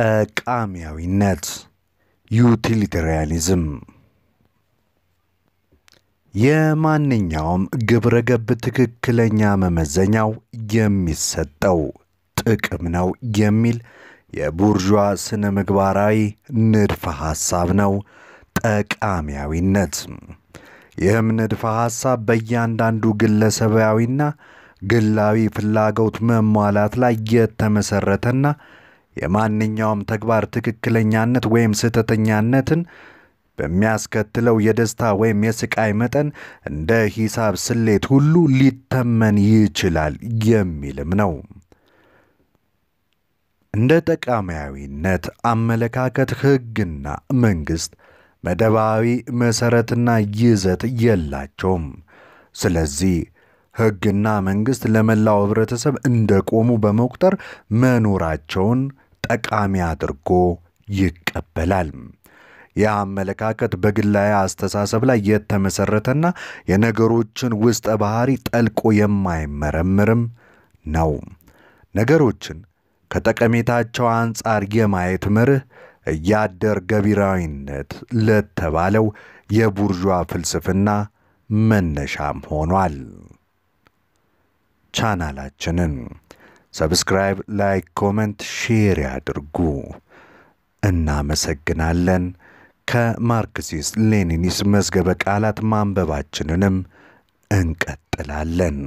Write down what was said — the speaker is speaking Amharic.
ጠቃሚያዊነት ዩቲሊቴሪያኒዝም የማንኛውም ግብረ ገብ ትክክለኛ መመዘኛው የሚሰጠው ጥቅም ነው የሚል የቡርዣ ስነ ምግባራዊ ንድፈ ሐሳብ ነው ጠቃሚያዊነት። ይህም ንድፈ ሐሳብ በእያንዳንዱ ግለሰባዊና ግላዊ ፍላጎት መሟላት ላይ የተመሠረተና የማንኛውም ተግባር ትክክለኛነት ወይም ስህተተኛነትን በሚያስከትለው የደስታ ወይም የስቃይ መጠን እንደ ሂሳብ ስሌት ሁሉ ሊተመን ይችላል የሚልም ነው። እንደ ጠቃሚያዊነት አመለካከት ሕግና መንግሥት መደባዊ መሠረትና ይዘት የላቸውም። ስለዚህ ሕግና መንግሥት ለመላው ኅብረተሰብ እንደቆሙ በመቁጠር መኖራቸውን ጠቃሚ አድርጎ ይቀበላል። ይህ አመለካከት በግላዊ አስተሳሰብ ላይ የተመሰረተና የነገሮችን ውስጠ ባህሪ ጠልቆ የማይመረምርም ነው። ነገሮችን ከጠቀሜታቸው አንጻር የማየት መርህ እያደር ገቢራዊነት ለተባለው የቡርዣ ፍልስፍና መነሻም ሆኗል። ቻናላችንን ሰብስክራይብ፣ ላይክ፣ ኮመንት፣ ሼር ያድርጉ። እናመሰግናለን። ከማርክሲስት ሌኒኒስ መዝገበ ቃላት ማንበባችንንም እንቀጥላለን።